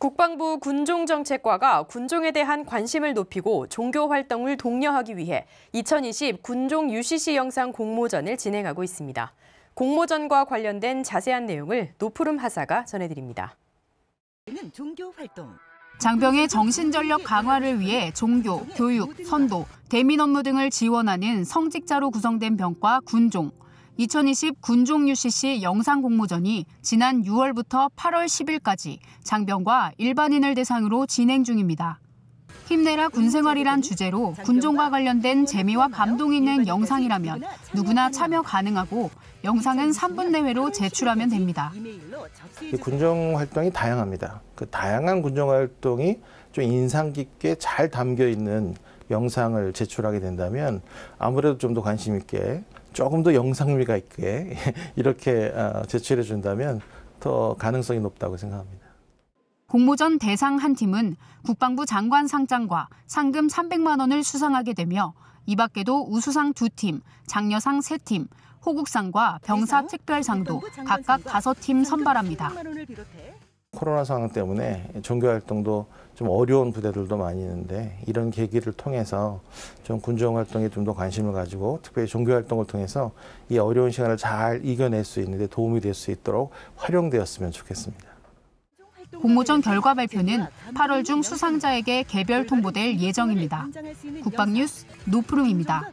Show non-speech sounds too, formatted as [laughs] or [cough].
국방부 군종정책과가 군종에 대한 관심을 높이고 종교 활동을 독려하기 위해 2020 군종 UCC 영상 공모전을 진행하고 있습니다. 공모전과 관련된 자세한 내용을 노푸름 하사가 전해드립니다. 종교 활동, 장병의 정신전력 강화를 위해 종교, 교육, 선도, 대민 업무 등을 지원하는 성직자로 구성된 병과 군종, 2020 군종 UCC 영상 공모전이 지난 6월부터 8월 10일까지 장병과 일반인을 대상으로 진행 중입니다. 힘내라 군생활이란 주제로 군종과 관련된 재미와 감동 있는 영상이라면 누구나 참여 가능하고 영상은 3분 내외로 제출하면 됩니다. 군종 활동이 다양합니다. 그 다양한 군종 활동이 좀 인상 깊게 잘 담겨 있는 영상을 제출하게 된다면 아무래도 좀 더 관심 있게 조금 더 영상미가 있게 [laughs] 이렇게 어, 제출해 준다면 더 가능성이 높다고 생각합니다. 공모전 대상 한 팀은 국방부 장관 상장과 상금 300만 원을 수상하게 되며 이 밖에도 우수상 두 팀, 장려상 세 팀, 호국상과 병사 특별상도 각각 다섯 팀 선발합니다. 코로나 상황 때문에 종교 활동도 좀 어려운 부대들도 많이 있는데 이런 계기를 통해서 좀군정 활동에 좀 더 관심을 가지고 특별히 종교 활동을 통해서 이 어려운 시간을 잘 이겨낼 수 있는데 도움이 될 수 있도록 활용되었으면 좋겠습니다. 공모전 결과 발표는 8월 중 수상자에게 개별 통보될 예정입니다. 국방뉴스 노프름입니다.